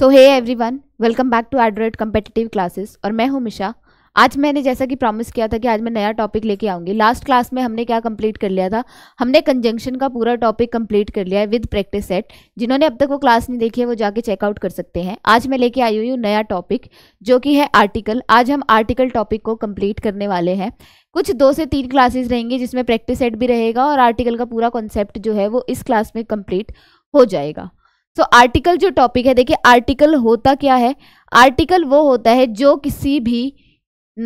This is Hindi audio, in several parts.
so hey one welcome back to Adroid competitive classes और मैं हूं मिशा आज मैंने जैसा कि प्रॉमिस किया था कि आज मैं नया टॉपिक लेके आऊँगी लास्ट क्लास में हमने क्या कंप्लीट कर लिया था हमने कंजंक्शन का पूरा टॉपिक कंप्लीट कर लिया है विद प्रैक्टिस सेट जिन्होंने अब तक वो क्लास नहीं देखी है वो जाके चेकआउट कर सकते हैं आज मैं लेके आई हुई हूँ नया टॉपिक जो कि है आर्टिकल आज हम आर्टिकल टॉपिक को कम्प्लीट करने वाले हैं कुछ दो से तीन क्लासेज रहेंगी जिसमें प्रैक्टिस सेट भी रहेगा और आर्टिकल का पूरा कॉन्सेप्ट जो है वो इस क्लास में कम्प्लीट हो जाएगा सो so, आर्टिकल जो टॉपिक है देखिए आर्टिकल होता क्या है आर्टिकल वो होता है जो किसी भी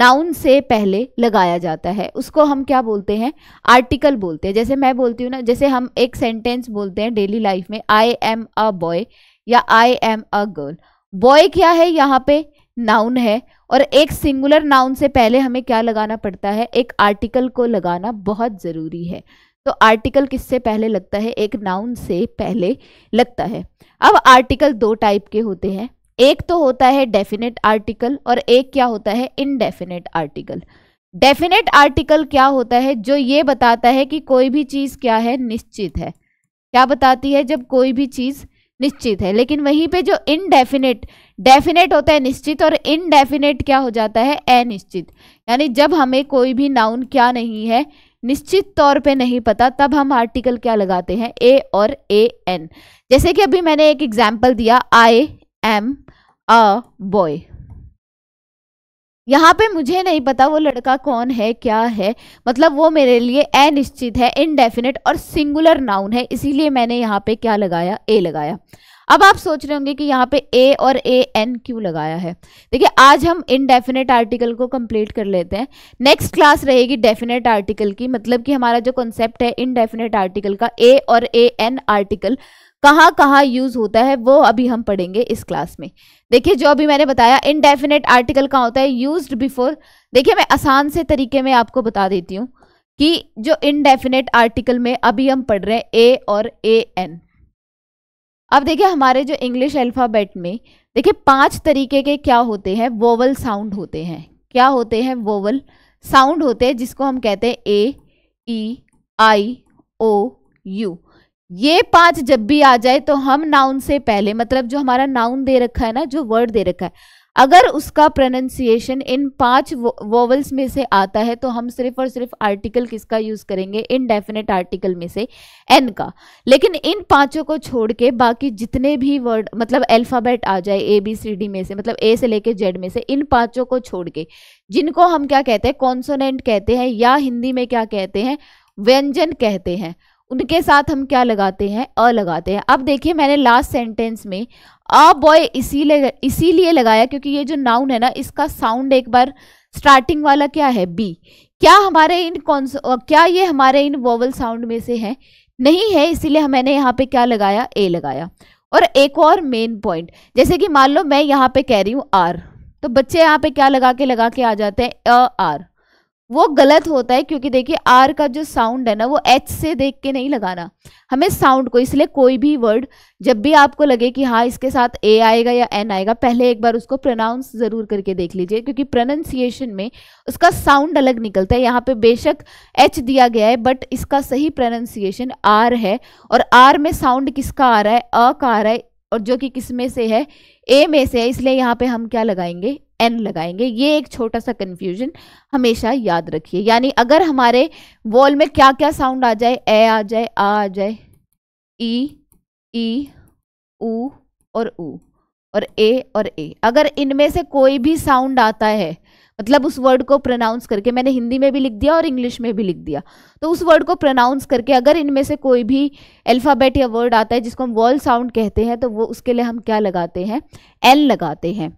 नाउन से पहले लगाया जाता है उसको हम क्या बोलते हैं आर्टिकल बोलते हैं जैसे मैं बोलती हूँ ना जैसे हम एक सेंटेंस बोलते हैं डेली लाइफ में आई एम अ बॉय या I am a girl boy क्या है यहाँ पे नाउन है और एक सिंगुलर नाउन से पहले हमें क्या लगाना पड़ता है एक आर्टिकल को लगाना बहुत ज़रूरी है तो आर्टिकल किससे पहले लगता है एक नाउन से पहले लगता है अब आर्टिकल दो टाइप के होते हैं एक तो होता है डेफिनेट आर्टिकल और एक क्या होता है इनडेफिनेट आर्टिकल डेफिनेट आर्टिकल क्या होता है जो ये बताता है कि कोई भी चीज़ क्या है निश्चित है क्या बताती है जब कोई भी चीज़ निश्चित है लेकिन वहीं पे जो इनडेफिनेट डेफिनेट होता है निश्चित और इनडेफिनेट क्या हो जाता है अनिश्चित यानी जब हमें कोई भी नाउन क्या नहीं है निश्चित तौर पे नहीं पता तब हम आर्टिकल क्या लगाते हैं ए और ए एन जैसे कि अभी मैंने एक एग्जाम्पल दिया आई एम अ बॉय यहाँ पे मुझे नहीं पता वो लड़का कौन है क्या है मतलब वो मेरे लिए अनिश्चित है इनडेफिनेट और सिंगुलर नाउन है इसीलिए मैंने यहाँ पे क्या लगाया ए लगाया अब आप सोच रहे होंगे कि यहाँ पे ए और ए एन क्यों लगाया है देखिए आज हम इनडेफिनेट आर्टिकल को कंप्लीट कर लेते हैं नेक्स्ट क्लास रहेगी डेफिनेट आर्टिकल की मतलब कि हमारा जो कॉन्सेप्ट है इनडेफिनेट आर्टिकल का ए और ए एन आर्टिकल कहाँ कहाँ यूज़ होता है वो अभी हम पढ़ेंगे इस क्लास में देखिए जो अभी मैंने बताया इनडेफिनेट आर्टिकल कहाँ होता है यूज बिफोर देखिए मैं आसान से तरीके में आपको बता देती हूँ कि जो इनडेफिनेट आर्टिकल में अभी हम पढ़ रहे हैं ए और ए एन अब देखिए हमारे जो इंग्लिश अल्फ़ाबेट में देखिए पांच तरीके के क्या होते हैं वोवल साउंड होते हैं क्या होते हैं वोवल साउंड होते हैं जिसको हम कहते हैं ए ई आई ओ यू ये पांच जब भी आ जाए तो हम नाउन से पहले मतलब जो हमारा नाउन दे रखा है ना जो वर्ड दे रखा है अगर उसका प्रोनाउंसिएशन इन पांच वोवल्स में से आता है तो हम सिर्फ और सिर्फ आर्टिकल किसका यूज करेंगे इनडेफिनेट आर्टिकल में से एन का लेकिन इन पांचों को छोड़ के बाकी जितने भी वर्ड मतलब अल्फाबेट आ जाए ए बी सी डी में से मतलब ए से लेके जेड में से इन पांचों को छोड़ के जिनको हम क्या कहते हैं कॉन्सोनेंट कहते हैं या हिंदी में क्या कहते हैं व्यंजन कहते हैं उनके साथ हम क्या लगाते हैं अ लगाते हैं अब देखिए मैंने लास्ट सेंटेंस में अ बॉय इसीलिए इसीलिए लगाया क्योंकि ये जो नाउन है ना इसका साउंड एक बार स्टार्टिंग वाला क्या है बी क्या हमारे इन कौन क्या ये हमारे इन वोवल साउंड में से है नहीं है इसीलिए मैंने यहाँ पे क्या लगाया ए लगाया और एक और मेन पॉइंट जैसे कि मान लो मैं यहाँ पे कह रही हूँ आर तो बच्चे यहाँ पे क्या लगा के लगा के आ जाते हैं अ आर वो गलत होता है क्योंकि देखिए आर का जो साउंड है ना वो एच से देख के नहीं लगाना हमें साउंड को इसलिए कोई भी वर्ड जब भी आपको लगे कि हाँ इसके साथ ए आएगा या एन आएगा पहले एक बार उसको प्रोनाउंस ज़रूर करके देख लीजिए क्योंकि प्रोनंसिएशन में उसका साउंड अलग निकलता है यहाँ पे बेशक एच दिया गया है बट इसका सही प्रोनंसिएशन आर है और आर में साउंड किसका आ रहा है अ का आ रहा है और जो कि किस में से है ए में से है इसलिए यहाँ पे हम क्या लगाएंगे एन लगाएंगे ये एक छोटा सा कन्फ्यूजन हमेशा याद रखिए यानी अगर हमारे वॉल में क्या क्या साउंड आ जाए ए आ जाए आ आ जाए ई ई उ और ऊ और ए और ए अगर इनमें से कोई भी साउंड आता है मतलब उस वर्ड को प्रोनाउंस करके मैंने हिंदी में भी लिख दिया और इंग्लिश में भी लिख दिया तो उस वर्ड को प्रोनाउंस करके अगर इनमें से कोई भी अल्फ़ाबेट या वर्ड आता है जिसको हम वॉल साउंड कहते हैं तो वो उसके लिए हम क्या लगाते हैं एन लगाते हैं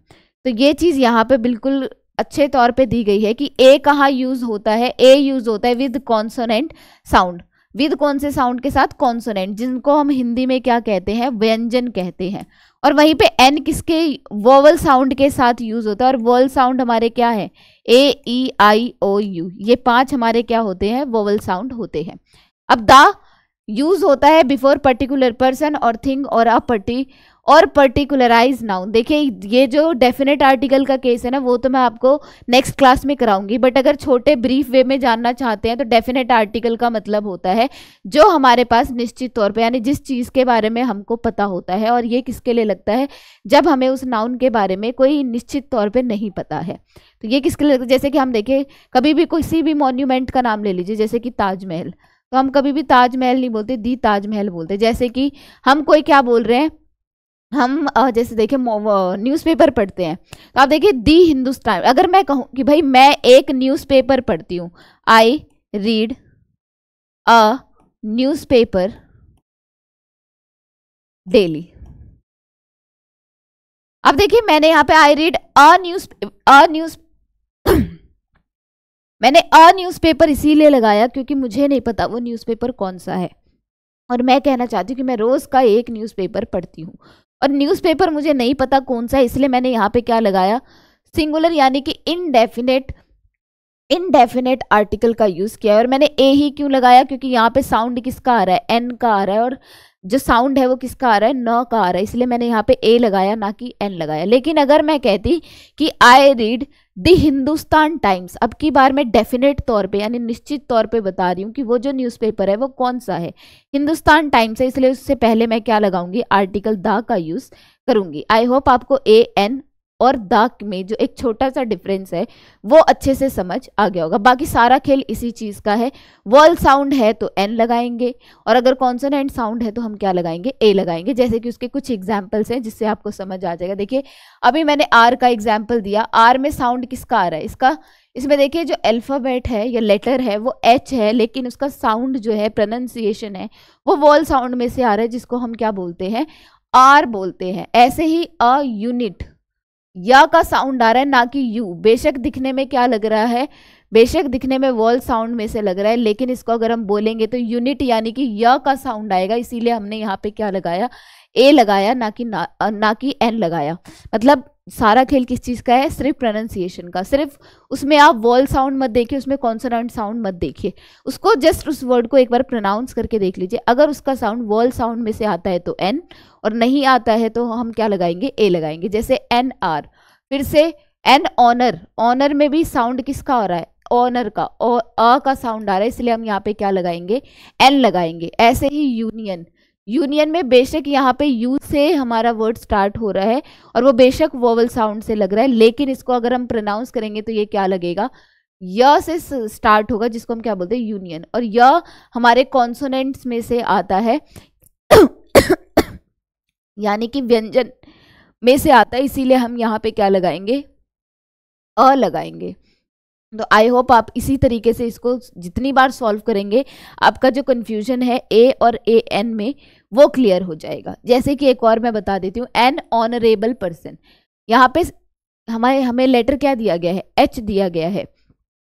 तो ये चीज़ यहाँ पे बिल्कुल अच्छे तौर पे दी गई है कि ए कहाँ यूज़ होता है ए यूज़ होता है विद कॉन्सोनेंट साउंड विद कौन से साउंड के साथ कॉन्सोनेंट जिनको हम हिंदी में क्या कहते हैं व्यंजन कहते हैं और वहीं पे एन किसके वोवल साउंड के साथ यूज़ होता है और वोवल साउंड हमारे क्या है ए ई आई ओ यू ये पांच हमारे क्या होते हैं वोवल साउंड होते हैं अब दा यूज होता है बिफोर पर्टिकुलर पर्सन और थिंग और अ पर्टी और पर्टिकुलराइज नाउन देखिए ये जो डेफिनेट आर्टिकल का केस है ना वो तो मैं आपको नेक्स्ट क्लास में कराऊंगी बट अगर छोटे ब्रीफ वे में जानना चाहते हैं तो डेफिनेट आर्टिकल का मतलब होता है जो हमारे पास निश्चित तौर पे यानी जिस चीज़ के बारे में हमको पता होता है और ये किसके लिए लगता है जब हमें उस नाउन के बारे में कोई निश्चित तौर पर नहीं पता है तो ये किसके लिए लगता है जैसे कि हम देखें कभी भी किसी भी मोन्यूमेंट का नाम ले लीजिए जैसे कि ताजमहल तो हम कभी भी ताजमहल नहीं बोलते दी ताजमहल बोलते जैसे कि हम कोई क्या बोल रहे हैं हम जैसे देखें न्यूज़पेपर पढ़ते हैं तो आप देखिए दी हिंदुस्तान अगर मैं कहूँ कि भाई मैं एक न्यूज़पेपर पढ़ती हूँ I read a newspaper daily अब देखिए मैंने यहाँ पे I read a news a news मैंने अ न्यूज़पेपर इसीलिए लगाया क्योंकि मुझे नहीं पता वो न्यूज़पेपर कौन सा है और मैं कहना चाहती हूँ कि मैं रोज़ का एक न्यूज़पेपर पढ़ती हूँ और न्यूज़पेपर मुझे नहीं पता कौन सा है इसलिए मैंने यहाँ पे क्या लगाया सिंगुलर यानी कि इनडेफिनेट इनडेफिनेट आर्टिकल का यूज़ किया है और मैंने ए ही क्यों लगाया क्योंकि यहाँ पे साउंड किसका आ रहा है एन का आ रहा है और जो साउंड है वो किसका आ रहा है न का आ रहा है इसलिए मैंने यहाँ पे ए लगाया ना कि एन लगाया लेकिन अगर मैं कहती कि I read the Hindustan Times अब की बार मैं डेफिनेट तौर पे यानी निश्चित तौर पे बता रही हूँ कि वो जो न्यूज़पेपर है वो कौन सा है हिंदुस्तान टाइम्स है इसलिए उससे पहले मैं क्या लगाऊंगी आर्टिकल द का यूज़ करूंगी आई होप आपको ए एन और दाक में जो एक छोटा सा डिफरेंस है वो अच्छे से समझ आ गया होगा बाकी सारा खेल इसी चीज़ का है वॉल साउंड है तो एन लगाएंगे और अगर कॉन्सोनेंट साउंड है तो हम क्या लगाएंगे ए लगाएंगे जैसे कि उसके कुछ एग्जाम्पल्स हैं जिससे आपको समझ आ जाएगा देखिए अभी मैंने आर का एग्जाम्पल दिया आर में साउंड किसका आ रहा है इसका इसमें देखिए जो अल्फ़ाबेट है या लेटर है वो एच है लेकिन उसका साउंड जो है प्रोनाउंसिएशन है वो वॉल साउंड में से आ रहा है जिसको हम क्या बोलते हैं आर बोलते हैं ऐसे ही अ यूनिट या का साउंड आ रहा है ना कि यू बेशक दिखने में क्या लग रहा है बेशक दिखने में वॉल साउंड में से लग रहा है लेकिन इसको अगर हम बोलेंगे तो यूनिट यानी कि य या का साउंड आएगा इसीलिए हमने यहाँ पे क्या लगाया ए लगाया ना कि ना, ना कि एन लगाया मतलब सारा खेल किस चीज़ का है सिर्फ प्रोनाउंसिएशन का सिर्फ उसमें आप वॉल साउंड मत देखिए उसमें कॉन्सोनेंट साउंड मत देखिए उसको जस्ट उस वर्ड को एक बार प्रोनाउंस करके देख लीजिए अगर उसका साउंड वॉल साउंड में से आता है तो एन और नहीं आता है तो हम क्या लगाएंगे ए लगाएंगे जैसे एन आर फिर से एन ऑनर ऑनर में भी साउंड किसका आ रहा है ऑनर का और अ का साउंड आ रहा है इसलिए हम यहाँ पे क्या लगाएंगे एन लगाएंगे ऐसे ही यूनियन यूनियन में बेशक यहाँ पे यू से हमारा वर्ड स्टार्ट हो रहा है और वो बेशक वोवल साउंड से लग रहा है लेकिन इसको अगर हम प्रोनाउंस करेंगे तो ये क्या लगेगा य से स्टार्ट होगा जिसको हम क्या बोलते हैं यूनियन और य हमारे कॉन्सोनेंट्स में से आता है यानी कि व्यंजन में से आता है इसीलिए हम यहाँ पे क्या लगाएंगे अ लगाएंगे तो आई होप आप इसी तरीके से इसको जितनी बार सॉल्व करेंगे आपका जो कन्फ्यूजन है ए और ए एन में वो क्लियर हो जाएगा जैसे कि एक और मैं बता देती हूँ एन ऑनरेबल पर्सन यहाँ पे हमारे हमें लेटर क्या दिया गया है एच दिया गया है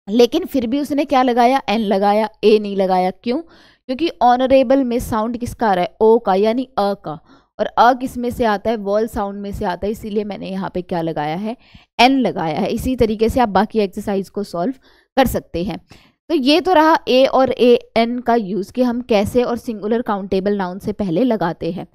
लेकिन फिर भी उसने क्या लगाया एन लगाया ए नहीं लगाया क्यों क्योंकि ऑनरेबल में साउंड किसका आ रहा है ओ का यानी अ का और अ किस में से आता है वॉल साउंड में से आता है इसीलिए मैंने यहाँ पे क्या लगाया है एन लगाया है इसी तरीके से आप बाकी एक्सरसाइज को सॉल्व कर सकते हैं तो ये तो रहा ए और ए एन का यूज़ कि हम कैसे और सिंगुलर काउंटेबल नाउन से पहले लगाते हैं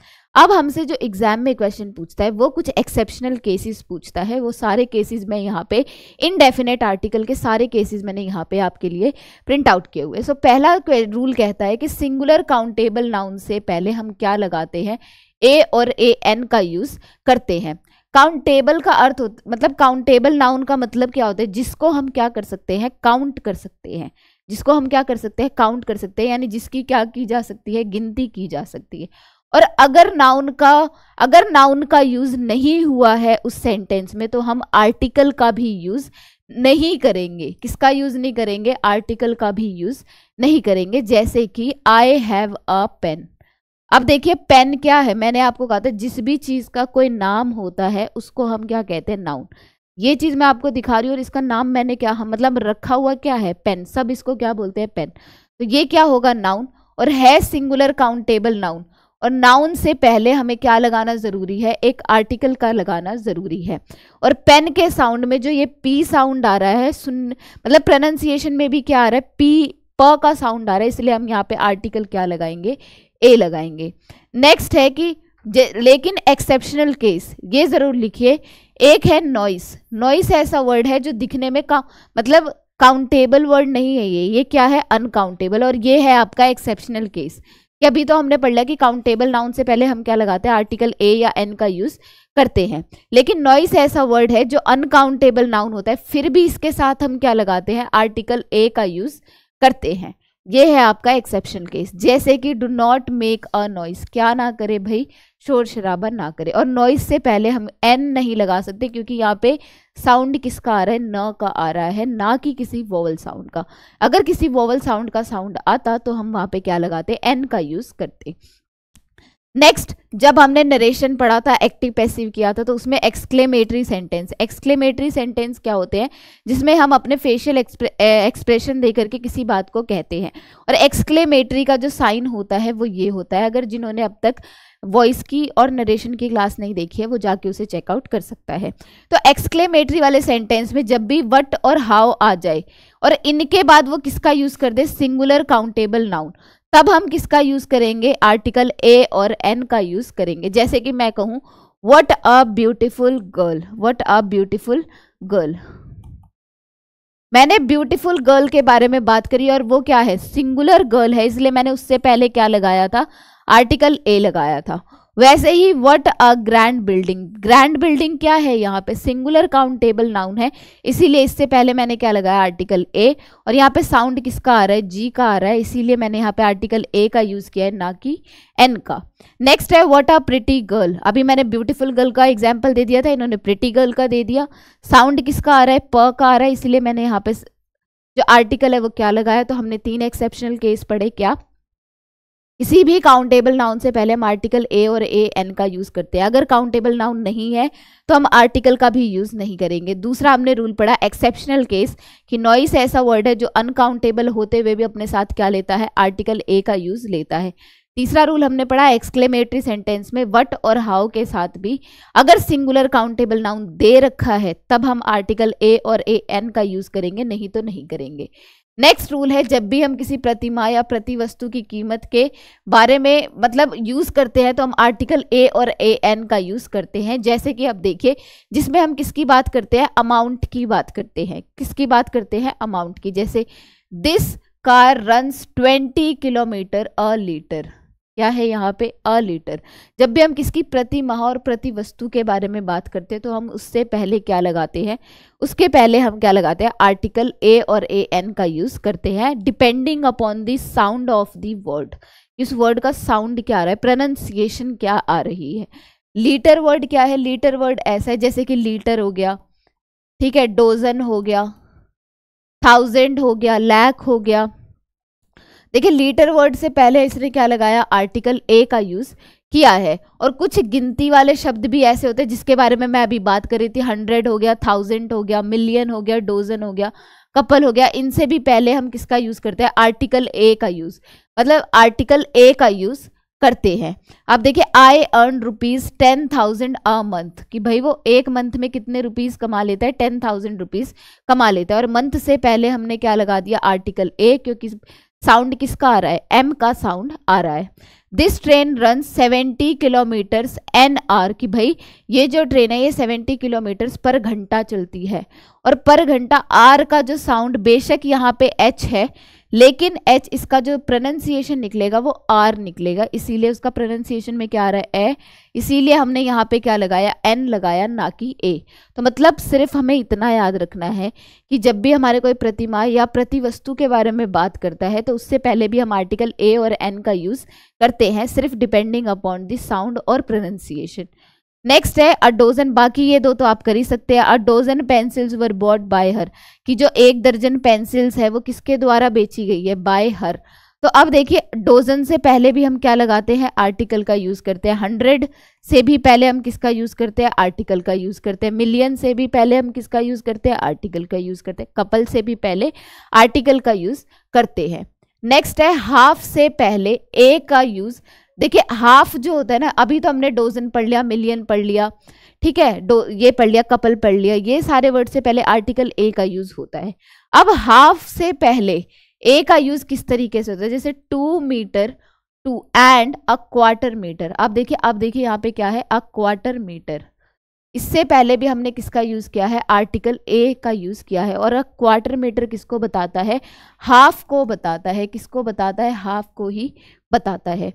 अब हमसे जो एग्ज़ाम में क्वेश्चन पूछता है वो कुछ एक्सेप्शनल केसेस पूछता है वो सारे केसेस मैं यहाँ पे इनडेफिनेट आर्टिकल के सारे केसेस मैंने यहाँ पे आपके लिए प्रिंट आउट किए हुए सो so, पहला रूल कहता है कि सिंगुलर काउंटेबल नाउन से पहले हम क्या लगाते हैं ए और ए एन का यूज़ करते हैं काउंटेबल का अर्थ होता मतलब काउंटेबल नाउन का मतलब क्या होता है जिसको हम क्या कर सकते हैं काउंट कर सकते हैं जिसको हम क्या कर सकते हैं काउंट कर सकते हैं यानी जिसकी क्या की जा सकती है गिनती की जा सकती है और अगर नाउन का अगर नाउन का यूज़ नहीं हुआ है उस सेंटेंस में तो हम आर्टिकल का भी यूज़ नहीं करेंगे किसका यूज़ नहीं करेंगे आर्टिकल का भी यूज़ नहीं करेंगे जैसे कि आई हैव अ पेन अब देखिए पेन क्या है मैंने आपको कहा था जिस भी चीज़ का कोई नाम होता है उसको हम क्या कहते हैं नाउन ये चीज़ मैं आपको दिखा रही हूँ और इसका नाम मैंने क्या मतलब रखा हुआ क्या है पेन सब इसको क्या बोलते हैं पेन तो ये क्या होगा नाउन और है सिंगुलर काउंटेबल नाउन और नाउन से पहले हमें क्या लगाना ज़रूरी है एक आर्टिकल का लगाना ज़रूरी है और पेन के साउंड में जो ये पी साउंड आ रहा है सुन मतलब प्रोनाउंसिएशन में भी क्या आ रहा है पी प का साउंड आ रहा है इसलिए हम यहाँ पे आर्टिकल क्या लगाएंगे ए लगाएंगे नेक्स्ट है कि लेकिन एक्सेप्शनल केस ये ज़रूर लिखिए एक है नॉइस नॉइस ऐसा वर्ड है जो दिखने में का मतलब काउंटेबल वर्ड नहीं है ये ये क्या है अनकाउंटेबल और ये है आपका एक्सेप्शनल केस कि अभी तो हमने पढ़ लिया कि काउंटेबल नाउन से पहले हम क्या लगाते हैं आर्टिकल ए या एन का यूज़ करते हैं लेकिन नॉइस ऐसा वर्ड है जो अनकाउंटेबल नाउन होता है फिर भी इसके साथ हम क्या लगाते हैं आर्टिकल ए का यूज़ करते हैं ये है आपका एक्सेप्शन केस जैसे कि do not make a noise क्या ना करे भाई शोर शराबा ना करे और नॉइस से पहले हम एन नहीं लगा सकते क्योंकि यहाँ पे साउंड किसका आ रहा है न का आ रहा है ना कि किसी वोवल साउंड का अगर किसी वोवल साउंड का साउंड आता तो हम वहाँ पे क्या लगाते एन का यूज़ करते नेक्स्ट जब हमने नरेशन पढ़ा था एक्टिव पैसिव किया था तो उसमें एक्सक्लेमेटरी सेंटेंस एक्सक्लेमेटरी सेंटेंस क्या होते हैं जिसमें हम अपने फेशियल एक्सप्रेशन दे करके किसी बात को कहते हैं और एक्सक्लेमेटरी का जो साइन होता है वो ये होता है अगर जिन्होंने अब तक वॉइस की और नरेशन की क्लास नहीं देखी है वो जाके उसे चेकआउट कर सकता है तो एक्सक्लेमेटरी वाले सेंटेंस में जब भी वट और हाउ आ जाए और इनके बाद वो किसका यूज़ कर दे सिंगुलर काउंटेबल नाउन तब हम किसका यूज करेंगे आर्टिकल ए और एन का यूज करेंगे जैसे कि मैं कहूँ what a beautiful girl what a beautiful girl मैंने ब्यूटिफुल गर्ल के बारे में बात करी और वो क्या है सिंगुलर गर्ल है इसलिए मैंने उससे पहले क्या लगाया था आर्टिकल ए लगाया था वैसे ही what a grand building grand building क्या है यहाँ पे सिंगुलर काउंटेबल नाउन है इसीलिए इससे पहले मैंने क्या लगाया आर्टिकल ए और यहाँ पे साउंड किसका आ रहा है जी का आ रहा है इसीलिए मैंने यहाँ पे आर्टिकल ए का यूज़ किया है ना कि एन का नेक्स्ट है वट अ प्रिटी गर्ल अभी मैंने ब्यूटिफुल गर्ल का एग्जाम्पल दे दिया था इन्होंने प्रिटी गर्ल का दे दिया साउंड किसका आ रहा है प का आ रहा है इसीलिए मैंने यहाँ पे जो आर्टिकल है वो क्या लगाया तो हमने तीन एक्सेप्शनल केस पढ़े क्या किसी भी काउंटेबल नाउन से पहले हम आर्टिकल ए और ए एन का यूज़ करते हैं अगर काउंटेबल नाउन नहीं है तो हम आर्टिकल का भी यूज़ नहीं करेंगे दूसरा हमने रूल पढ़ा एक्सेप्शनल केस कि नॉइस ऐसा वर्ड है जो अनकाउंटेबल होते हुए भी अपने साथ क्या लेता है आर्टिकल ए का यूज़ लेता है तीसरा रूल हमने पढ़ा एक्सक्लेमेटरी सेंटेंस में वट और हाउ के साथ भी अगर सिंगुलर काउंटेबल नाउन दे रखा है तब हम आर्टिकल ए और ए एन का यूज़ करेंगे नहीं तो नहीं करेंगे नेक्स्ट रूल है जब भी हम किसी प्रतिमा या प्रति वस्तु की कीमत के बारे में मतलब यूज़ करते हैं तो हम आर्टिकल ए और ए एन का यूज़ करते हैं जैसे कि आप देखिए जिसमें हम किसकी बात करते हैं अमाउंट की बात करते हैं किसकी बात करते हैं अमाउंट की जैसे this car runs twenty kilometre a litre क्या है यहाँ पे अ लीटर जब भी हम किसकी प्रति माह और प्रति वस्तु के बारे में बात करते हैं तो हम उससे पहले क्या लगाते हैं उसके पहले हम क्या लगाते हैं आर्टिकल ए और ए एन का यूज़ करते हैं depending upon the sound of the word इस वर्ड का साउंड क्या आ रहा है प्रोनाउंसिएशन क्या आ रही है लीटर वर्ड क्या है लीटर वर्ड ऐसा है जैसे कि लीटर हो गया ठीक है डोजन हो गया थाउजेंड हो गया लैक हो गया देखिए लीटर वर्ड से पहले इसने क्या लगाया आर्टिकल ए का यूज़ किया है और कुछ गिनती वाले शब्द भी ऐसे होते हैं जिसके बारे में मैं अभी बात कर रही थी हंड्रेड हो गया थाउजेंड हो गया मिलियन हो गया डोजन हो गया कपल हो गया इनसे भी पहले हम किसका यूज़ करते हैं आर्टिकल ए का यूज़ मतलब आर्टिकल ए का यूज़ करते हैं आप देखिए I earn rupees ten thousand a month कि भाई वो एक मंथ में कितने रुपीज़ कमा लेता है टेन थाउजेंड रुपीज़ कमा लेता है और मंथ से पहले हमने क्या लगा दिया आर्टिकल ए क्योंकि साउंड किसका आ रहा है एम का साउंड आ रहा है this train run 70 kilometre an hour की भाई ये जो ट्रेन है ये 70 किलोमीटर पर घंटा चलती है और पर घंटा आर का जो साउंड बेशक यहाँ पे एच है लेकिन एच इसका जो प्रोनंसिएशन निकलेगा वो आर निकलेगा इसीलिए उसका प्रोनंसिएशन में क्या आ रहा है ए इसीलिए हमने यहाँ पे क्या लगाया एन लगाया ना कि ए तो मतलब सिर्फ हमें इतना याद रखना है कि जब भी हमारे कोई प्रतिमा या प्रति वस्तु के बारे में बात करता है तो उससे पहले भी हम आर्टिकल ए और एन का यूज़ करते हैं सिर्फ डिपेंडिंग अपॉन द साउंड और प्रोनंसिएशन नेक्स्ट है अ डोजन बाकी ये दो तो आप कर ही सकते हैं a dozen pencils were bought by her कि जो एक दर्जन पेंसिल्स है वो किसके द्वारा बेची गई है बाय हर तो अब देखिए डोजन से पहले भी हम क्या लगाते हैं आर्टिकल का यूज़ करते हैं हंड्रेड से भी पहले हम किसका यूज़ करते हैं आर्टिकल का यूज़ करते हैं मिलियन से भी पहले हम किसका यूज़ करते हैं आर्टिकल का यूज़ करते हैं कपल से भी पहले आर्टिकल का यूज़ करते हैं नेक्स्ट है हाफ से पहले ए का यूज़ देखिए हाफ जो होता है ना अभी तो हमने डोजन पढ़ लिया मिलियन पढ़ लिया ठीक है डो ये पढ़ लिया कपल पढ़ लिया ये सारे वर्ड से पहले आर्टिकल ए का यूज होता है अब हाफ से पहले ए का यूज किस तरीके से होता है जैसे two metre two and a quarter metre आप देखिए आप देखिए यहाँ पे क्या है अ क्वार्टर मीटर इससे पहले भी हमने किसका यूज़ किया है आर्टिकल ए का यूज़ किया है और अ क्वार्टर मीटर किसको बताता है हाफ को बताता है किसको बताता है हाफ को ही बताता है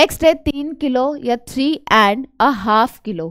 नेक्स्ट है तीन किलो या three and a half kilo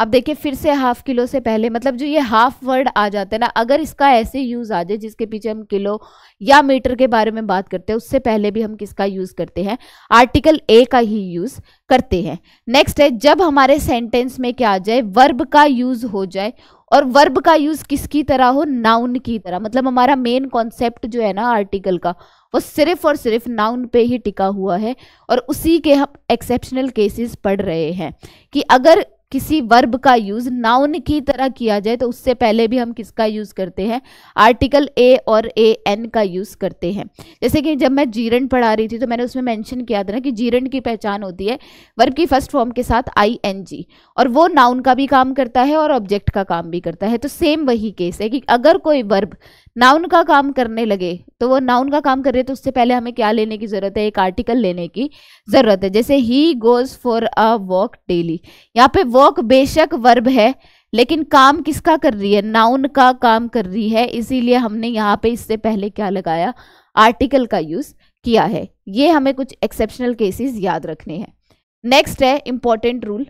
अब देखिए फिर से हाफ किलो से पहले मतलब जो ये हाफ वर्ड आ जाता है ना अगर इसका ऐसे यूज़ आ जाए जिसके पीछे हम किलो या मीटर के बारे में बात करते हैं उससे पहले भी हम किसका यूज़ करते हैं आर्टिकल ए का ही यूज़ करते हैं नेक्स्ट है जब हमारे सेंटेंस में क्या आ जाए वर्ब का यूज़ हो जाए और वर्ब का यूज़ किसकी तरह हो नाउन की तरह मतलब हमारा मेन कॉन्सेप्ट जो है ना आर्टिकल का वो सिर्फ और सिर्फ नाउन पे ही टिका हुआ है और उसी के हम एक्सेप्शनल केसेस पढ़ रहे हैं कि अगर किसी वर्ब का यूज नाउन की तरह किया जाए तो उससे पहले भी हम किसका यूज करते हैं आर्टिकल ए और ए एन का यूज करते हैं जैसे कि जब मैं जीरण पढ़ा रही थी तो मैंने उसमें मेंशन किया था ना कि जीरण की पहचान होती है वर्ब की फर्स्ट फॉर्म के साथ आई एन जी और वो नाउन का भी काम करता है और ऑब्जेक्ट का काम भी करता है तो सेम वही केस है कि अगर कोई वर्ब नाउन का काम करने लगे तो वो नाउन का काम कर रहे तो उससे पहले हमें क्या लेने की ज़रूरत है एक आर्टिकल लेने की ज़रूरत है जैसे he goes for a walk daily यहाँ पे वॉक बेशक वर्ब है लेकिन काम किसका कर रही है नाउन का काम कर रही है इसीलिए हमने यहाँ पे इससे पहले क्या लगाया आर्टिकल का यूज़ किया है ये हमें कुछ एक्सेप्शनल केसेस याद रखने हैं नेक्स्ट है इम्पॉर्टेंट रूल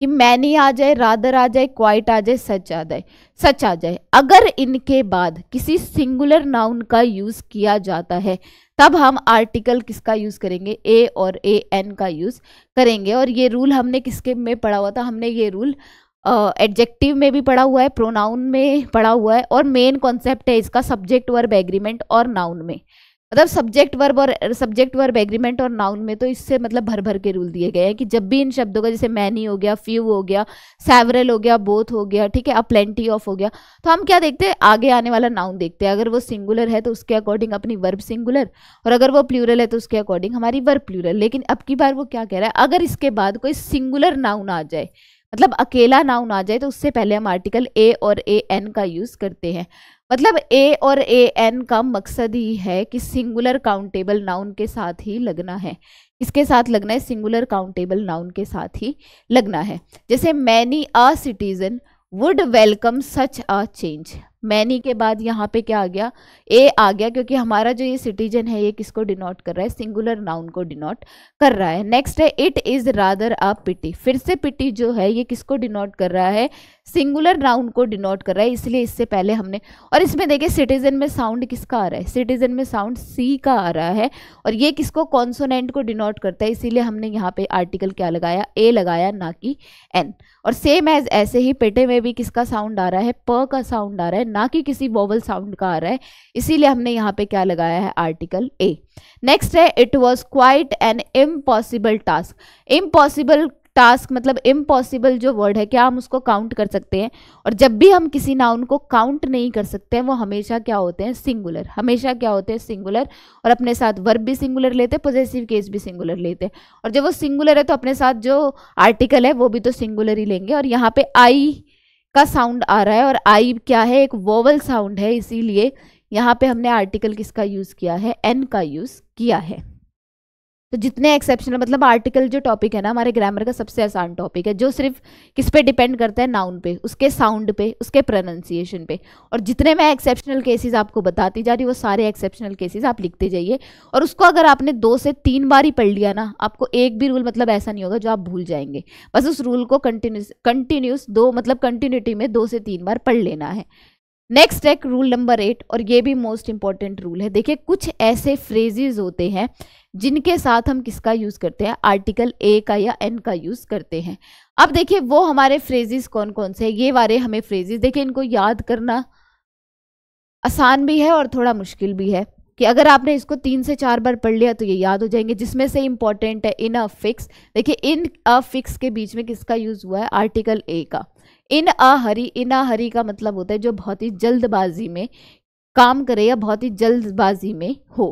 कि मैनी आ जाए रादर आ जाए क्वाइट आ जाए सच आ जाए सच आ जाए अगर इनके बाद किसी सिंगुलर नाउन का यूज़ किया जाता है तब हम आर्टिकल किसका यूज़ करेंगे ए और ए एन का यूज़ करेंगे और ये रूल हमने किसके में पढ़ा हुआ था हमने ये रूल एडजेक्टिव uh, में भी पढ़ा हुआ है प्रोनाउन में पढ़ा हुआ है और मेन कॉन्सेप्ट है इसका सब्जेक्ट वर्ब एग्रीमेंट और नाउन में मतलब सब्जेक्ट वर्ब और सब्जेक्ट वर्ब एग्रीमेंट और नाउन में तो इससे मतलब भर भर के रूल दिए गए हैं कि जब भी इन शब्दों का जैसे मैनी हो गया फ्यू हो गया सैवरल हो गया बोथ हो गया ठीक है अ प्लेंटी ऑफ हो गया तो हम क्या देखते हैं आगे आने वाला नाउन देखते हैं अगर वो सिंगुलर है तो उसके अकॉर्डिंग अपनी वर्ब सिंगुलर और अगर वो प्लूरल है तो उसके अकॉर्डिंग हमारी वर्ब प्लूरल लेकिन अब की बार वो क्या कह रहा है अगर इसके बाद कोई सिंगुलर नाउन आ जाए मतलब अकेला नाउन आ जाए तो उससे पहले हम आर्टिकल ए और ए एन का यूज़ करते हैं मतलब ए और ए एन का मकसद ही है कि सिंगुलर काउंटेबल नाउन के साथ ही लगना है इसके साथ लगना है सिंगुलर काउंटेबल नाउन के साथ ही लगना है जैसे many a citizen would welcome such a change many के बाद यहाँ पे क्या आ गया ए आ गया क्योंकि हमारा जो ये सिटीजन है ये किसको डिनोट कर रहा है सिंगुलर नाउन को डिनोट कर रहा है नेक्स्ट है it is rather a pity फिर से पिटी जो है ये किसको डिनोट कर रहा है सिंगुलर नाउन को डिनोट कर रहा है इसलिए इससे पहले हमने और इसमें देखिए सिटीजन में साउंड किसका आ रहा है सिटीजन में साउंड सी का आ रहा है और ये किसको कॉन्सोनेंट को डिनोट करता है इसीलिए हमने यहाँ पे आर्टिकल क्या लगाया ए लगाया ना कि एन और सेम एज ऐसे ही पेटे में भी किसका साउंड आ रहा है प का साउंड आ रहा है ना कि किसी वोवल साउंड का आ रहा है इसीलिए हमने यहाँ पे क्या लगाया है आर्टिकल ए नेक्स्ट है it was quite an impossible task impossible task मतलब इम्पॉसिबल जो वर्ड है क्या हम उसको काउंट कर सकते हैं और जब भी हम किसी नाउन को काउंट नहीं कर सकते हैं वो हमेशा क्या होते हैं सिंगुलर हमेशा क्या होते हैं सिंगुलर और अपने साथ वर्ब भी सिंगुलर लेते हैं पॉजिटिव केस भी सिंगुलर लेते हैं और जब वो सिंगुलर है तो अपने साथ जो आर्टिकल है वो भी तो सिंगुलर ही लेंगे और यहाँ पर आई का साउंड आ रहा है और आई क्या है एक वोवल साउंड है इसीलिए यहाँ पे हमने आर्टिकल किसका यूज़ किया है एन का यूज़ किया है तो जितने एक्सेप्शनल मतलब आर्टिकल जो टॉपिक है ना हमारे ग्रामर का सबसे आसान टॉपिक है जो सिर्फ किस पे डिपेंड करता है नाउन पे उसके साउंड पे उसके प्रोनाउंसिएशन पे और जितने मैं एक्सेप्शनल केसेस आपको बताती जा रही वो सारे एक्सेप्शनल केसेस आप लिखते जाइए और उसको अगर आपने दो से तीन बार ही पढ़ लिया ना आपको एक भी रूल मतलब ऐसा नहीं होगा जो आप भूल जाएंगे बस उस रूल को कंटिन्यूस कंटिन्यूस दो मतलब कंटिन्यूटी में दो से तीन बार पढ़ लेना है नेक्स्ट है रूल नंबर एट और ये भी मोस्ट इंपॉर्टेंट रूल है देखिए कुछ ऐसे फ्रेजेज होते हैं जिनके साथ हम किसका यूज़ करते हैं आर्टिकल ए का या एन का यूज़ करते हैं अब देखिए वो हमारे फ्रेजेस कौन कौन से हैं ये वाले हमें फ्रेजेस देखिए इनको याद करना आसान भी है और थोड़ा मुश्किल भी है कि अगर आपने इसको तीन से चार बार पढ़ लिया तो ये याद हो जाएंगे जिसमें से इम्पॉर्टेंट है इन अ फिक्स देखिए इन अ फिक्स के बीच में किसका यूज़ हुआ है आर्टिकल ए का इन आ हरी इन आ हरी का मतलब होता है जो बहुत ही जल्दबाजी में काम करे या बहुत ही जल्दबाजी में हो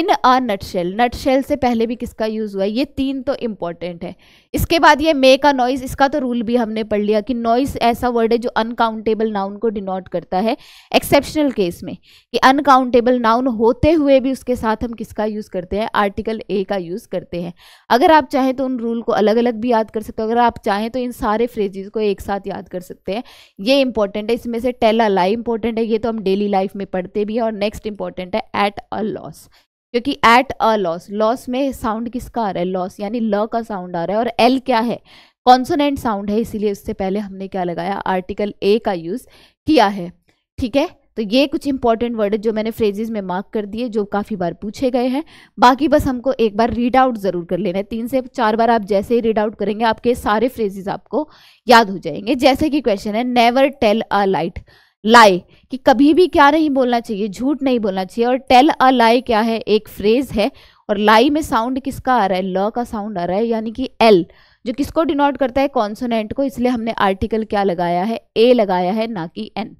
इन आ नटशेल नटशेल से पहले भी किसका यूज़ हुआ है ये तीन तो इम्पॉर्टेंट है इसके बाद ये मे का नॉइज इसका तो रूल भी हमने पढ़ लिया कि नॉइज ऐसा वर्ड है जो अनकाउंटेबल नाउन को डिनोट करता है एक्सेप्शनल केस में कि अनकाउंटेबल नाउन होते हुए भी उसके साथ हम किसका यूज़ करते हैं आर्टिकल ए का यूज़ करते हैं अगर आप चाहें तो उन रूल को अलग अलग भी याद कर सकते हो अगर आप चाहें तो इन सारे फ्रेजेज को एक साथ याद कर सकते हैं ये इंपॉर्टेंट है इसमें से टेल अ लाई इंपॉर्टेंट है ये तो हम डेली लाइफ में पढ़ते भी हैं और नेक्स्ट इंपॉर्टेंट है एट अ लॉस क्योंकि एट अ लॉस लॉस में साउंड किसका आ रहा है लॉस यानी ल का साउंड आ रहा है और एल क्या है कॉन्सोनेंट साउंड है इसीलिए उससे पहले हमने क्या लगाया आर्टिकल ए का यूज़ किया है ठीक है तो ये कुछ इंपॉर्टेंट वर्ड जो मैंने फ्रेजेस में मार्क कर दिए जो काफ़ी बार पूछे गए हैं बाकी बस हमको एक बार रीड आउट ज़रूर कर लेना है तीन से चार बार आप जैसे ही रीड आउट करेंगे आपके सारे फ्रेजेस आपको याद हो जाएंगे जैसे कि क्वेश्चन है never tell a light lie कि कभी भी क्या नहीं बोलना चाहिए झूठ नहीं बोलना चाहिए और टेल अ लाई क्या है एक फ्रेज है और लाई में साउंड किसका आ रहा है ल का साउंड आ रहा है यानी कि एल जो किसको डिनोट करता है कॉन्सोनेंट को इसलिए हमने आर्टिकल क्या लगाया है ए लगाया है ना कि एन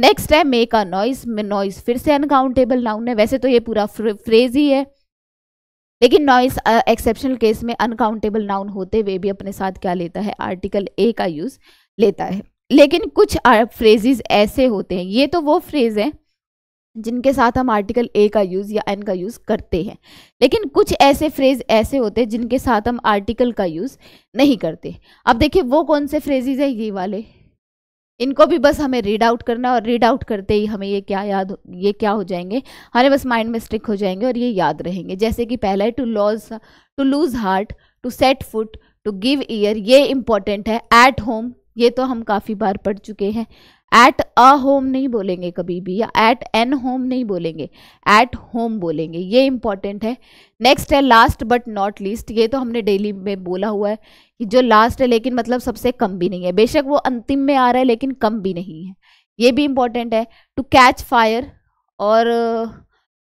नेक्स्ट है मेक अ नॉइस नॉइस फिर से अनकाउंटेबल नाउन है वैसे तो ये पूरा फ्रेज ही है लेकिन नॉइस एक्सेप्शनल केस में अनकाउंटेबल नाउन होते हुए भी अपने साथ क्या लेता है आर्टिकल ए का यूज़ लेता है लेकिन कुछ फ्रेजेस ऐसे होते हैं ये तो वो फ्रेज हैं जिनके साथ हम आर्टिकल ए का यूज़ या एन का यूज़ करते हैं लेकिन कुछ ऐसे फ्रेज ऐसे होते हैं जिनके साथ हम आर्टिकल का यूज़ नहीं करते अब देखिए वो कौन से फ्रेजेज हैं ये वाले इनको भी बस हमें रीड आउट करना और रीड आउट करते ही हमें ये क्या याद ये क्या हो जाएंगे हमारे बस माइंड में स्टिक हो जाएंगे और ये याद रहेंगे जैसे कि पहला है to lose to lose heart to set foot to give ear ये इंपॉर्टेंट है एट होम ये तो हम काफ़ी बार पढ़ चुके हैं एट अ होम नहीं बोलेंगे कभी भी या एट एन होम नहीं बोलेंगे एट होम बोलेंगे ये इंपॉर्टेंट है नेक्स्ट है लास्ट बट नॉट लीस्ट ये तो हमने डेली में बोला हुआ है कि जो लास्ट है लेकिन मतलब सबसे कम भी नहीं है बेशक वो अंतिम में आ रहा है लेकिन कम भी नहीं है ये भी इम्पॉर्टेंट है टू कैच फायर और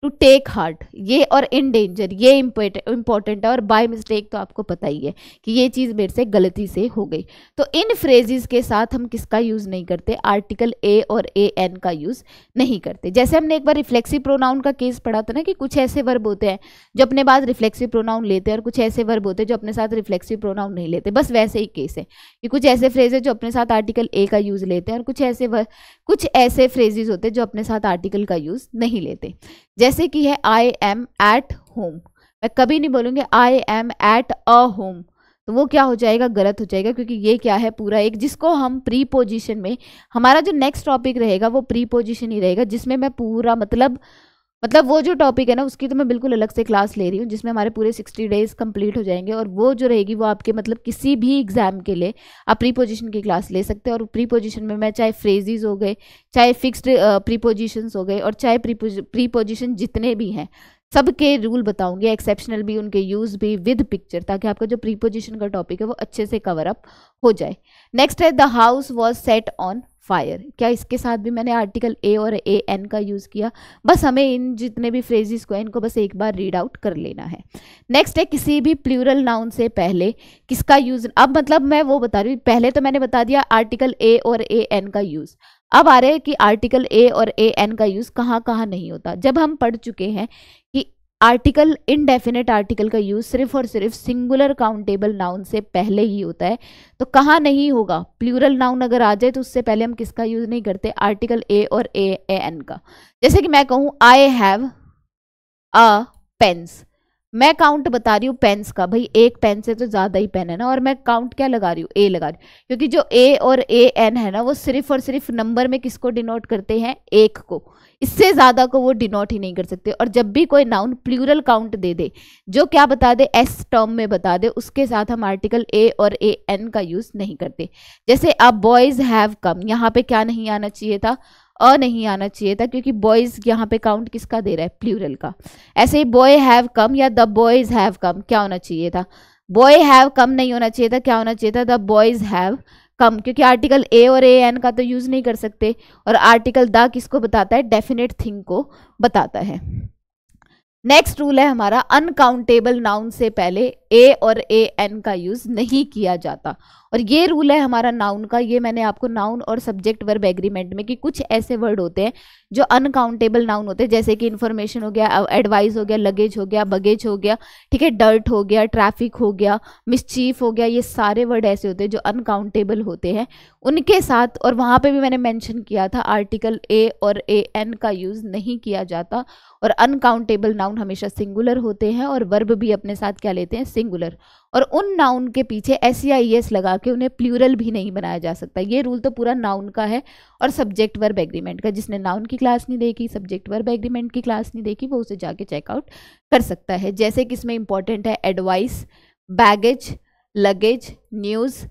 टू टेक हार्ट ये और इन डेंजर ये इम्पोर्टेंट है और बाय मिस्टेक तो आपको पता ही है कि ये चीज़ मेरे से गलती से हो गई तो इन फ्रेजेस के साथ हम किसका यूज़ नहीं करते आर्टिकल ए और ए एन का यूज़ नहीं करते जैसे हमने एक बार रिफ्लेक्सिव प्रोनाउन का केस पढ़ा था ना कि कुछ ऐसे वर्ब होते हैं जो अपने बाद रिफ्लेक्सिव प्रोनाउन लेते हैं और कुछ ऐसे वर्ब होते हैं जो अपने साथ रिफ्लेक्सिव प्रोनाउन नहीं लेते बस वैसे ही केस है कि कुछ ऐसे फ्रेज है जो अपने साथ आर्टिकल ए का यूज़ लेते हैं और कुछ ऐसे कुछ ऐसे फ्रेजेज होते हैं जो अपने साथ आर्टिकल का यूज़ नहीं लेते जैसे कि है आई एम एट होम मैं कभी नहीं बोलूँगी I am at a home तो वो क्या हो जाएगा गलत हो जाएगा क्योंकि ये क्या है पूरा एक जिसको हम प्री पोजिशन में हमारा जो नेक्स्ट टॉपिक रहेगा वो प्री पोजिशन ही रहेगा जिसमें मैं पूरा मतलब मतलब वो जो टॉपिक है ना उसकी तो मैं बिल्कुल अलग से क्लास ले रही हूँ जिसमें हमारे पूरे सिक्सटी डेज कंप्लीट हो जाएंगे और वो जो रहेगी वो आपके मतलब किसी भी एग्ज़ाम के लिए आप प्री पोजिशन की क्लास ले सकते हैं और प्री पोजिशन में मैं चाहे फ्रेजिज हो गए चाहे फिक्स्ड प्री पोजिशन हो गए और चाहे प्री पोजिशन जितने भी हैं सब के रूल बताऊंगी एक्सेप्शनल भी उनके यूज़ भी विद पिक्चर ताकि आपका जो प्रीपोजिशन का टॉपिक है वो अच्छे से कवर अप हो जाए नेक्स्ट है the house was set on fire क्या इसके साथ भी मैंने आर्टिकल ए और ए एन का यूज़ किया बस हमें इन जितने भी फ्रेजेस को इनको बस एक बार रीड आउट कर लेना है नेक्स्ट है किसी भी प्लूरल नाउन से पहले किसका यूज़ अब मतलब मैं वो बता रही हूँ पहले तो मैंने बता दिया आर्टिकल ए और ए एन का यूज़ अब आ रहे हैं कि आर्टिकल ए और ए एन का यूज़ कहाँ कहाँ नहीं होता जब हम पढ़ चुके हैं कि आर्टिकल इनडेफिनेट आर्टिकल का यूज सिर्फ और सिर्फ सिंगुलर काउंटेबल नाउन से पहले ही होता है तो कहाँ नहीं होगा प्लूरल नाउन अगर आ जाए तो उससे पहले हम किसका यूज नहीं करते आर्टिकल ए और ए एन का जैसे कि मैं कहूँ आई हैव अ पेंस मैं काउंट बता रही हूँ पेन्स का भाई एक पेन से तो ज़्यादा ही पेन है ना और मैं काउंट क्या लगा रही हूँ ए लगा रही हूँ क्योंकि जो ए और ए एन है ना वो सिर्फ और सिर्फ नंबर में किसको डिनोट करते हैं एक को इससे ज़्यादा को वो डिनोट ही नहीं कर सकते और जब भी कोई नाउन प्लूरल काउंट दे दे जो क्या बता दे एस टर्म में बता दे उसके साथ हम आर्टिकल ए और ए एन का यूज़ नहीं करते जैसे अब बॉयज़ हैव कम यहाँ पे क्या नहीं आना चाहिए था अ नहीं आना चाहिए था क्योंकि बॉयज़ यहाँ पे काउंट किसका दे रहा है प्लूरल का ऐसे ही बॉय हैव कम या द बॉयज़ हैव कम क्या होना चाहिए था बॉय हैव कम नहीं होना चाहिए था क्या होना चाहिए था द बॉयज़ हैव कम क्योंकि आर्टिकल ए और ए एन का तो यूज़ नहीं कर सकते और आर्टिकल द किसको बताता है डेफिनेट थिंग को बताता है नेक्स्ट रूल है हमारा अनकाउंटेबल नाउन से पहले ए और ए एन का यूज़ नहीं किया जाता और ये रूल है हमारा नाउन का ये मैंने आपको नाउन और सब्जेक्ट वर्ब एग्रीमेंट में कि कुछ ऐसे वर्ड होते हैं जो अनकाउंटेबल नाउन होते हैं जैसे कि इन्फॉर्मेशन हो गया एडवाइस हो गया लगेज हो गया बगेज हो गया ठीक है डर्ट हो गया ट्रैफिक हो गया मिसचीफ हो गया ये सारे वर्ड ऐसे होते हैं जो अनकाउंटेबल होते हैं उनके साथ और वहाँ पर भी मैंने मैंशन किया था आर्टिकल ए और ए एन का यूज़ नहीं किया जाता और अनकाउंटेबल नाउन हमेशा सिंगुलर होते हैं और वर्ब भी अपने साथ क्या लेते हैं सिंगुलर और उन नाउन के पीछे एस या ई एस लगा के उन्हें प्लूरल भी नहीं बनाया जा सकता ये रूल तो पूरा नाउन का है और सब्जेक्ट वर्ब एग्रीमेंट का जिसने नाउन की क्लास नहीं देखी सब्जेक्ट वर्ब एग्रीमेंट की क्लास नहीं देखी वो उसे जाके चेकआउट कर सकता है जैसे कि इसमें इंपॉर्टेंट है एडवाइस बैगेज लगेज न्यूज़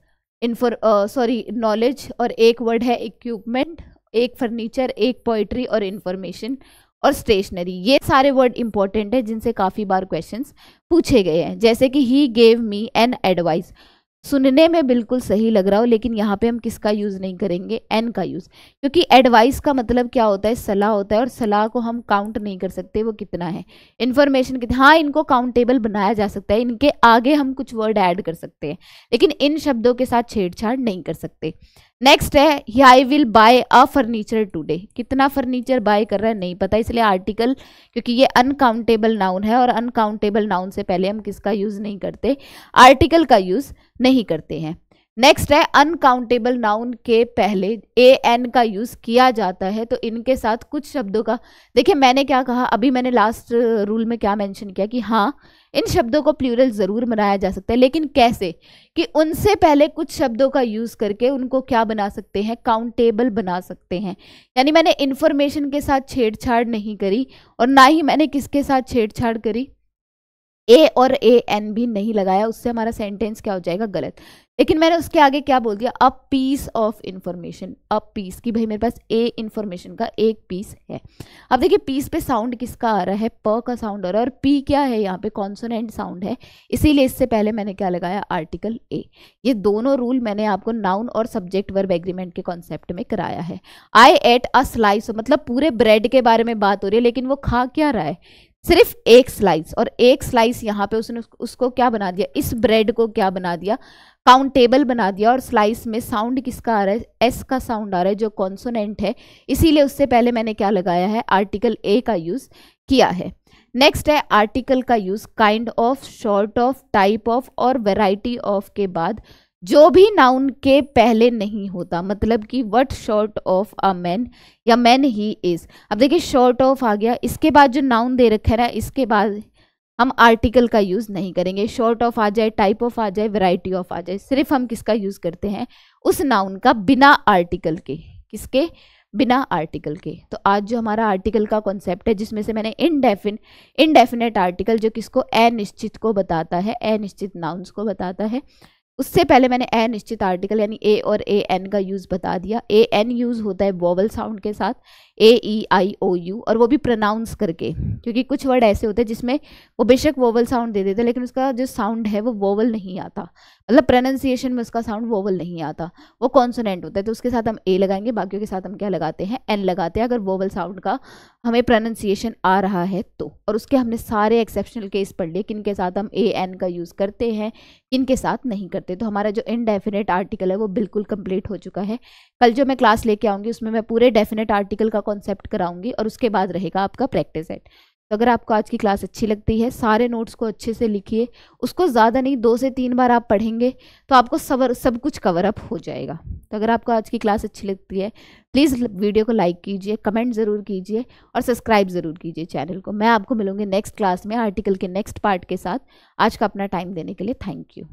इन्फॉर सॉरी नॉलेज और एक वर्ड है इक्विपमेंट एक फर्नीचर एक पोइट्री और इन्फॉर्मेशन और स्टेशनरी ये सारे वर्ड इंपॉर्टेंट है जिनसे काफ़ी बार क्वेश्चन पूछे गए हैं जैसे कि he gave me an advice सुनने में बिल्कुल सही लग रहा हो लेकिन यहाँ पे हम किसका यूज़ नहीं करेंगे एन का यूज़ क्योंकि एडवाइस का मतलब क्या होता है सलाह होता है और सलाह को हम काउंट नहीं कर सकते वो कितना है इन्फॉर्मेशन कितना हाँ इनको काउंटेबल बनाया जा सकता है इनके आगे हम कुछ वर्ड ऐड कर सकते हैं लेकिन इन शब्दों के साथ छेड़छाड़ नहीं कर सकते नेक्स्ट है he I will buy a furniture today कितना फर्नीचर बाय कर रहा है नहीं पता इसलिए आर्टिकल क्योंकि ये अनकाउंटेबल नाउन है और अनकाउंटेबल नाउन से पहले हम किसका यूज़ नहीं करते आर्टिकल का यूज़ नहीं करते हैं नेक्स्ट है अनकाउंटेबल नाउन के पहले ए एन का यूज़ किया जाता है तो इनके साथ कुछ शब्दों का देखिए मैंने क्या कहा अभी मैंने लास्ट रूल में क्या मेंशन किया कि हाँ इन शब्दों को प्लूरल ज़रूर बनाया जा सकता है लेकिन कैसे कि उनसे पहले कुछ शब्दों का यूज़ करके उनको क्या बना सकते हैं काउंटेबल बना सकते हैं यानी मैंने इन्फॉर्मेशन के साथ छेड़छाड़ नहीं करी और ना ही मैंने किसके साथ छेड़छाड़ करी ए और ए एन भी नहीं लगाया उससे हमारा सेंटेंस क्या हो जाएगा गलत लेकिन मैंने उसके आगे क्या बोल दिया a piece of information a piece की भाई मेरे पास ए इन्फॉर्मेशन का एक पीस है अब देखिए पीस पे साउंड किसका आ रहा है प का साउंड आ रहा है और पी क्या है यहाँ पे कॉन्सोनेंट साउंड है इसीलिए इससे पहले मैंने क्या लगाया आर्टिकल ए ये दोनों रूल मैंने आपको नाउन और सब्जेक्ट वर्ब एग्रीमेंट के कॉन्सेप्ट में कराया है आई एट अ स्लाइस मतलब पूरे ब्रेड के बारे में बात हो रही है लेकिन वो खा क्या रहा है सिर्फ एक स्लाइस और एक स्लाइस यहाँ पे उसने उसको क्या बना दिया इस ब्रेड को क्या बना दिया काउंटेबल बना दिया और स्लाइस में साउंड किसका आ रहा है एस का साउंड आ रहा है जो कॉन्सोनेंट है इसीलिए उससे पहले मैंने क्या लगाया है आर्टिकल ए का यूज़ किया है नेक्स्ट है आर्टिकल का use kind of sort of type of और वेराइटी ऑफ के बाद जो भी नाउन के पहले नहीं होता मतलब कि what sort of a man या मैन ही इज़ अब देखिए शॉर्ट ऑफ आ गया इसके बाद जो नाउन दे रखा है ना इसके बाद हम आर्टिकल का यूज़ नहीं करेंगे शॉर्ट ऑफ आ जाए टाइप ऑफ आ जाए वैरायटी ऑफ आ जाए सिर्फ हम किसका यूज़ करते हैं उस नाउन का बिना आर्टिकल के किसके बिना आर्टिकल के तो आज जो हमारा आर्टिकल का कॉन्सेप्ट है जिसमें से मैंने इनडेफिन इनडेफिनेट आर्टिकल जो किसको अनिश्चित को बताता है अनिश्चित नाउन्स को बताता है उससे पहले मैंने ए निश्चित आर्टिकल यानी ए और ए एन का यूज़ बता दिया ए एन यूज़ होता है वोवल साउंड के साथ ए ई आई ओ यू और वो भी प्रोनाउंस करके क्योंकि कुछ वर्ड ऐसे होते हैं जिसमें वो बेशक वोवल साउंड दे देते हैं लेकिन उसका जो साउंड है वो वोवल नहीं आता मतलब प्रोनाउंसिएशन में उसका साउंड वोवल नहीं आता वो कॉन्सोनेंट होता है तो उसके साथ हम ए लगाएंगे बाकियों के साथ हम क्या लगाते हैं एन लगाते हैं अगर वोवल साउंड का हमें प्रोनाउंसिएशन आ रहा है तो और उसके हमने सारे एक्सेप्शनल केस पढ़ लिए किन के साथ हम ए एन का यूज़ करते हैं इनके साथ नहीं करते तो हमारा जो इनडेफिनेट आर्टिकल है वो बिल्कुल कंप्लीट हो चुका है कल जो मैं क्लास लेके आऊँगी उसमें मैं पूरे डेफिनेट आर्टिकल का कॉन्सेप्ट कराऊंगी और उसके बाद रहेगा आपका प्रैक्टिस एट तो अगर आपको आज की क्लास अच्छी लगती है सारे नोट्स को अच्छे से लिखिए उसको ज़्यादा नहीं दो से तीन बार आप पढ़ेंगे तो आपको सब सब कुछ कवर अप हो जाएगा तो अगर आपको आज की क्लास अच्छी लगती है प्लीज़ वीडियो को लाइक कीजिए कमेंट ज़रूर कीजिए और सब्सक्राइब ज़रूर कीजिए चैनल को मैं आपको मिलूँगी नेक्स्ट क्लास में आर्टिकल के नेक्स्ट पार्ट के साथ आज का अपना टाइम देने के लिए थैंक यू